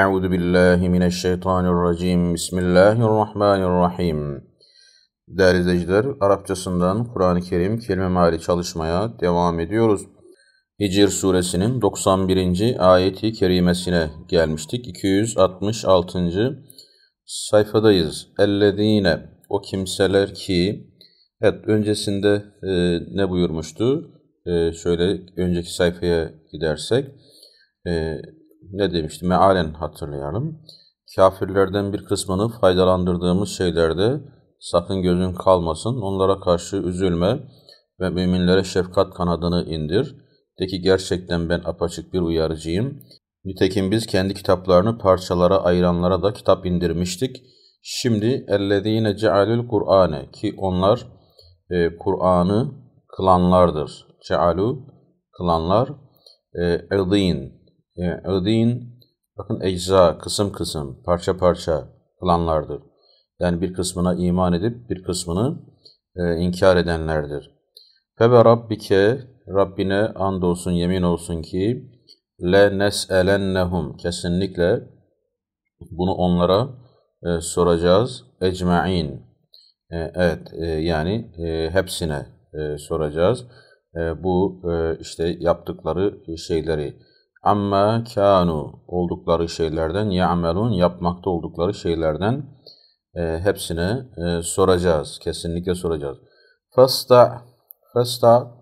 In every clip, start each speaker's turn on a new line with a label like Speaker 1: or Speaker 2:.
Speaker 1: أعوذ بالله من الشeytan الرجيم Bismillahirrahmanirrahim Değerli izleyiciler, Arapçasından Kur'an-ı Kerim kelime mali çalışmaya devam ediyoruz. Hicr suresinin 91. ayeti kerimesine gelmiştik. 266. sayfadayız. Ellezine o kimseler ki Evet öncesinde e, ne buyurmuştu? E, şöyle önceki sayfaya gidersek e, ne demişti? Mealen hatırlayalım. Kafirlerden bir kısmını faydalandırdığımız şeylerde sakın gözün kalmasın, onlara karşı üzülme ve müminlere şefkat kanadını indir. De ki gerçekten ben apaçık bir uyarıcıyım. Nitekim biz kendi kitaplarını parçalara ayıranlara da kitap indirmiştik. Şimdi ellediğine cealül Kur'ane ki onlar e, Kur'an'ı kılanlardır. Cealu kılanlar. E, edin ee, Ödeyin, bakın ecza, kısım kısım, parça parça kılanlardır. Yani bir kısmına iman edip bir kısmını e, inkar edenlerdir. Febe rabbike Rabbine and olsun, yemin olsun ki le nes'elennehum kesinlikle bunu onlara e, soracağız. Ecma'in e, evet e, yani e, hepsine e, soracağız. E, bu e, işte yaptıkları şeyleri amma kanu oldukları şeylerden ya'melun yapmakta oldukları şeylerden e, hepsini e, soracağız. Kesinlikle soracağız. Fasta fasta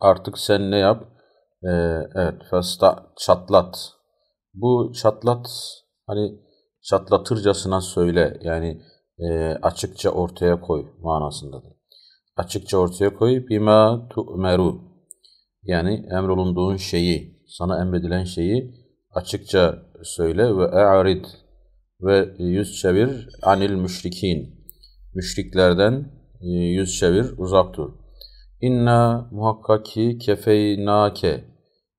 Speaker 1: artık sen ne yap? E, evet fasta çatlat. Bu çatlat hani çatlatırcasına söyle yani e, açıkça ortaya koy manasındadır. Açıkça ortaya koy bima tu'meru yani emrolunduğun şeyi sana emredilen şeyi açıkça söyle ve e'arid ve yüz çevir anil müşrikin. Müşriklerden e, yüz çevir, uzak dur. İnna muhakkak ki kefeynake.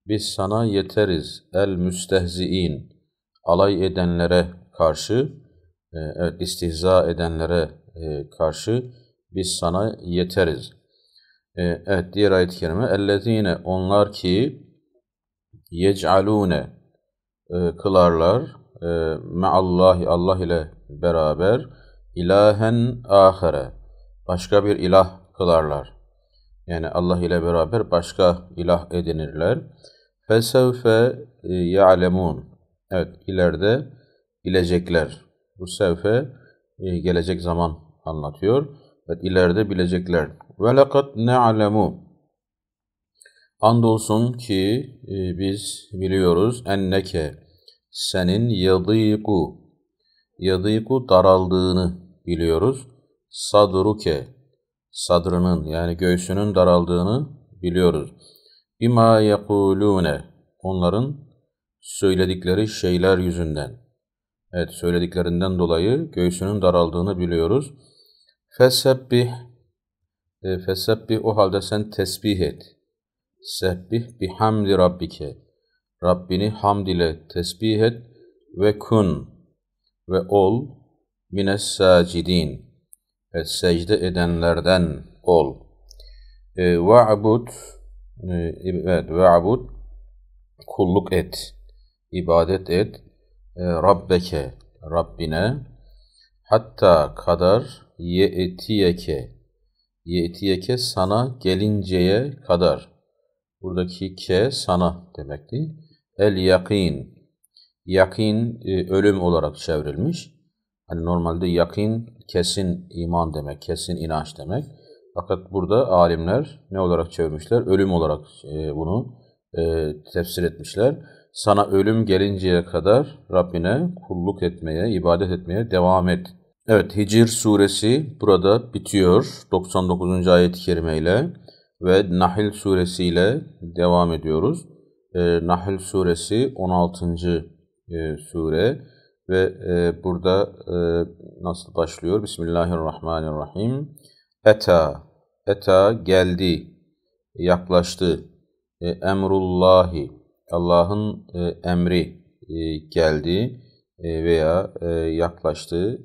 Speaker 1: Biz sana yeteriz el müstehziin. Alay edenlere karşı, e, evet istihza edenlere e, karşı biz sana yeteriz. Evet diğer ayet-i kerime ellezine onlar ki yec'alûne e, kılarlar e, meallahi Allah ile beraber ilahen ahire başka bir ilah kılarlar. Yani Allah ile beraber başka ilah edinirler. Fesevfe e, ya'lemun. Evet ileride bilecekler. Bu sevfe e, gelecek zaman anlatıyor. Evet ileride bilecekler. Ve lekad ne'alemu. Andolsun ki e, biz biliyoruz enneke senin yadıku yadıku daraldığını biliyoruz. Sadruke sadrının yani göğsünün daraldığını biliyoruz. Bima yekulune onların söyledikleri şeyler yüzünden. Evet söylediklerinden dolayı göğsünün daraldığını biliyoruz. Fesebbih e, Fesebbih o halde sen tesbih et. Sebbih bihamdi rabbike. Rabbini hamd ile tesbih et ve kun ve ol mines sacidin. Et secde edenlerden ol. E, ve abud e, evet ve kulluk et. ibadet et. E, Rabbeke Rabbine hatta kadar ye'tiyeke ye'tiyeke sana gelinceye kadar Buradaki ke sana demekti. El yakin. Yakin e, ölüm olarak çevrilmiş. Hani normalde yakin kesin iman demek, kesin inanç demek. Fakat burada alimler ne olarak çevirmişler? Ölüm olarak e, bunu e, tefsir etmişler. Sana ölüm gelinceye kadar Rabbine kulluk etmeye, ibadet etmeye devam et. Evet Hicr suresi burada bitiyor 99. ayet-i kerime ile ve Nahil suresi ile devam ediyoruz. Ee, Nahil suresi 16. E, sure ve e, burada e, nasıl başlıyor? Bismillahirrahmanirrahim. Eta, eta geldi, yaklaştı. E, emrullahi, Allah'ın emri geldi veya yaklaştı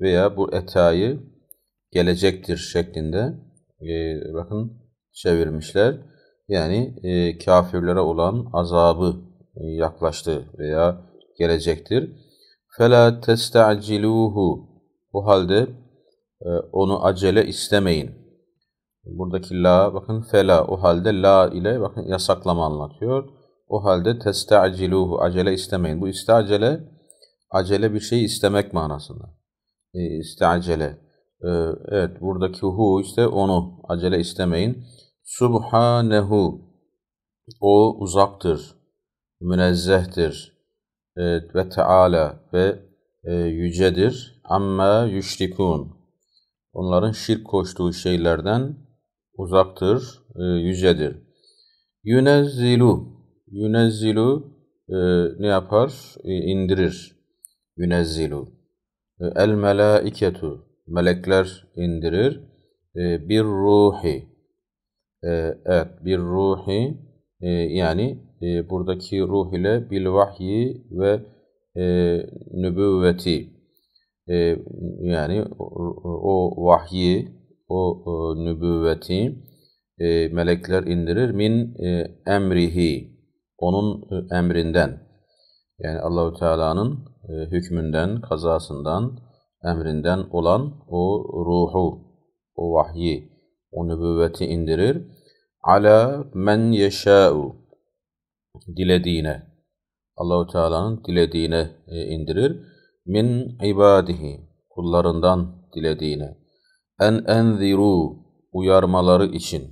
Speaker 1: veya bu etayı gelecektir şeklinde. bakın çevirmişler. Yani e, kafirlere olan azabı e, yaklaştı veya gelecektir. فَلَا تَسْتَعْجِلُوهُ O halde e, onu acele istemeyin. Buradaki la, bakın fela, o halde la ile bakın yasaklama anlatıyor. O halde testa'ciluhu, acele istemeyin. Bu istacele, acele bir şey istemek manasında. E, istacele. E, evet, buradaki hu işte onu, acele istemeyin. Subhanehu O uzaktır, münezzehtir evet, ve Teala ve e, yücedir. Amma yüşrikun Onların şirk koştuğu şeylerden uzaktır, e, yücedir. Yünezzilu Yünezzilu e, ne yapar? E, indirir. Yünezzilu e, El melaiketu Melekler indirir. E, bir ruhi ee, evet bir ruhi e, yani e, buradaki ruh ile bil vahyi ve e, nübüvveti yani o vahyi o nübüvveti melekler indirir min emrihi onun emrinden yani Allahü Teala'nın hükmünden, kazasından, emrinden olan o ruhu, o vahyi o nübüvveti indirir. Ala men yeşâ'u dilediğine Allahu Teala'nın dilediğine e, indirir. Min ibadihi kullarından dilediğine en enziru uyarmaları için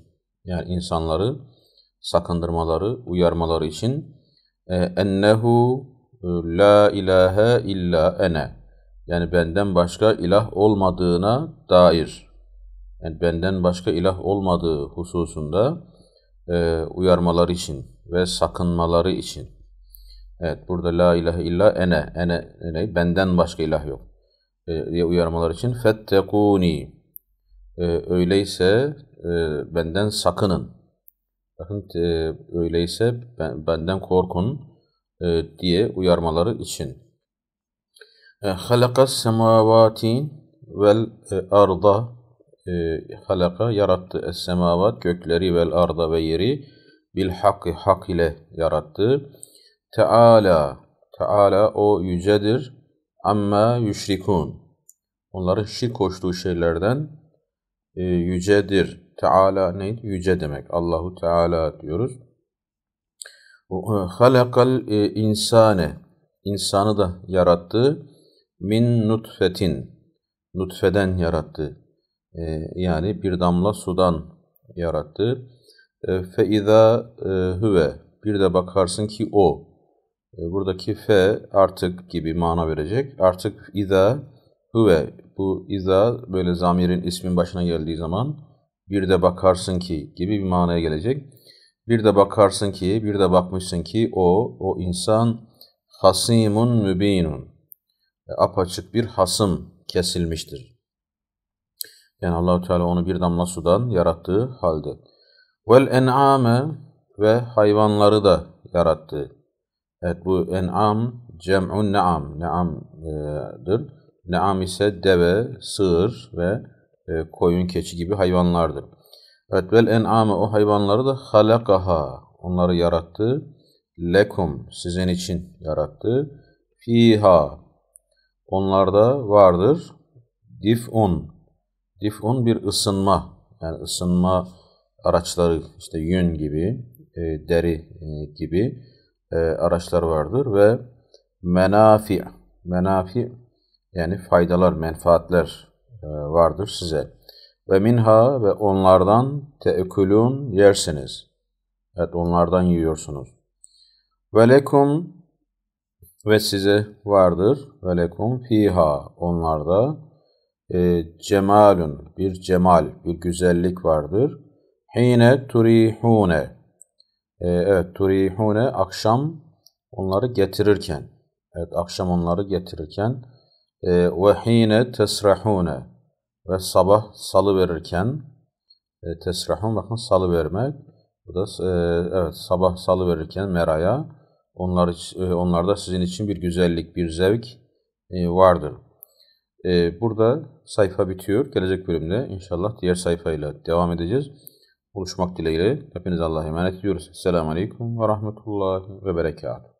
Speaker 1: yani insanları sakındırmaları, uyarmaları için e, ennehu e, la ilahe illa ene yani benden başka ilah olmadığına dair yani benden başka ilah olmadığı hususunda e, uyarmaları için ve sakınmaları için. Evet burada la ilahe illa ene, ene, ene benden başka ilah yok e, diye uyarmalar için fettekuni e, öyleyse e, benden sakının. Bakın e, öyleyse ben, benden korkun e, diye uyarmaları için. E, Halakas semavati vel e, arda e, halaka yarattı es semavat gökleri vel arda ve yeri bil hakkı hak ile yarattı. Teala Teala o yücedir amma yüşrikun. Onların şirk koştuğu şeylerden e, yücedir. Teala neydi? Yüce demek. Allahu Teala diyoruz. E, halakal e, insane. İnsanı da yarattı. Min nutfetin. Nutfeden yarattı. Ee, yani bir damla sudan yarattı. Ee, Feiza e, huve bir de bakarsın ki o. Ee, buradaki fe artık gibi mana verecek. Artık iza huve bu iza böyle zamirin ismin başına geldiği zaman bir de bakarsın ki gibi bir manaya gelecek. Bir de bakarsın ki, bir de bakmışsın ki o, o insan hasimun mübinun. Apaçık bir hasım kesilmiştir. Yani Allahu Teala onu bir damla sudan yarattığı halde. Vel en'ame ve hayvanları da yarattı. Evet bu en'am cem'un ne'am. Ne'am'dır. Ne'am ise deve, sığır ve e, koyun, keçi gibi hayvanlardır. Evet vel en'ame o hayvanları da halakaha. Onları yarattı. Lekum sizin için yarattı. Fiha onlarda vardır. Dif'un Dif'un bir ısınma, yani ısınma araçları, işte yün gibi, e, deri e, gibi e, araçlar vardır ve menafi, menafi yani faydalar, menfaatler e, vardır size. Ve minha ve onlardan teekülün yersiniz. Evet onlardan yiyorsunuz. Ve lekum ve size vardır. Ve lekum fiha onlarda e, cemalun bir cemal, bir güzellik vardır. Hine turihune. E, evet turihune akşam onları getirirken. Evet akşam onları getirirken e, ve hine tesrahune ve sabah salı verirken e, tesrahun bakın salı vermek. Bu da e, evet sabah salı verirken meraya onlar e, onlarda sizin için bir güzellik, bir zevk e, vardır. Ee, burada sayfa bitiyor. Gelecek bölümde inşallah diğer sayfayla devam edeceğiz. Buluşmak dileğiyle. Hepiniz Allah'a emanet ediyoruz. Selamun Aleyküm ve Rahmetullah ve Berekatuhu.